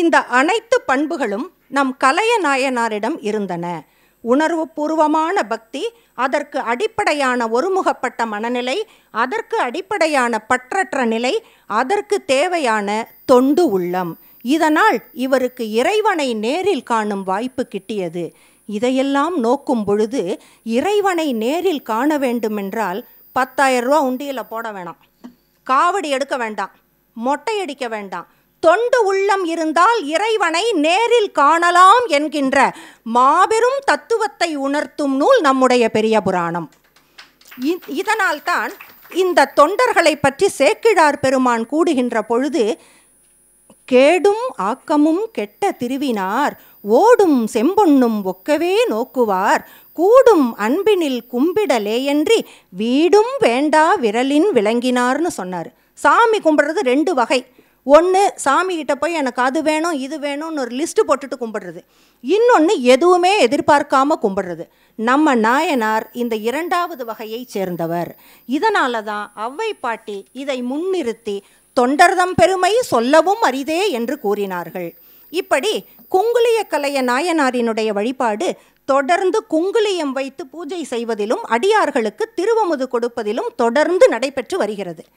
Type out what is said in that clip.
இந்த அனைத்து பண்புகளும் நம் கலைய நாயனாரிடம் இருந்தன உணர்வு பூர்வமான பக்தி அதற்கு அடிப்படையான ஒருமுகப்பட்ட மனநிலை அதற்கு அடிப்படையான பற்றற்ற நிலை அதற்கு தேவையான தொண்டு உள்ளம் இதனால் இவருக்கு இறைவனை நேரில் காணும் வாய்ப்பு கிட்டியது இதையெல்லாம் நோக்கும் பொழுது இறைவனை நேரில் காண வேண்டுமென்றால் பத்தாயிரம் ரூபா உண்டியில் போட வேணாம் காவடி எடுக்க வேண்டாம் மொட்டை அடிக்க வேண்டாம் தொண்டு உள்ளம் இருந்தால் இறைவனை நேரில் காணலாம் என்கின்ற மாபெரும் தத்துவத்தை உணர்த்தும் நூல் நம்முடைய பெரிய புராணம் இதனால்தான் இந்த தொண்டர்களை பற்றி சேக்கிழார் பெருமான் கூடுகின்ற பொழுது கேடும் ஆக்கமும் கெட்ட திருவினார் ஓடும் செம்பொண்ணும் ஒக்கவே நோக்குவார் கூடும் அன்பினில் கும்பிடலேயன்றி வீடும் வேண்டா விரலின் விளங்கினார்னு சொன்னார் சாமி கும்பிடுறது ரெண்டு வகை ஒன்று சாமிகிட்ட போய் எனக்கு அது வேணும் இது வேணும்னு ஒரு லிஸ்ட்டு போட்டுட்டு கும்பிடுறது இன்னொன்று எதுவுமே எதிர்பார்க்காமல் கும்பிடுறது நம்ம நாயனார் இந்த இரண்டாவது வகையை சேர்ந்தவர் இதனால தான் அவ்வை பாட்டி இதை முன்னிறுத்தி தொண்டர்தம் பெருமை சொல்லவும் அரிதே என்று கூறினார்கள் இப்படி குங்குளிய கலைய நாயனாரினுடைய வழிபாடு தொடர்ந்து குங்குளியம் வைத்து பூஜை செய்வதிலும் அடியார்களுக்கு திருவமுது கொடுப்பதிலும் தொடர்ந்து நடைபெற்று வருகிறது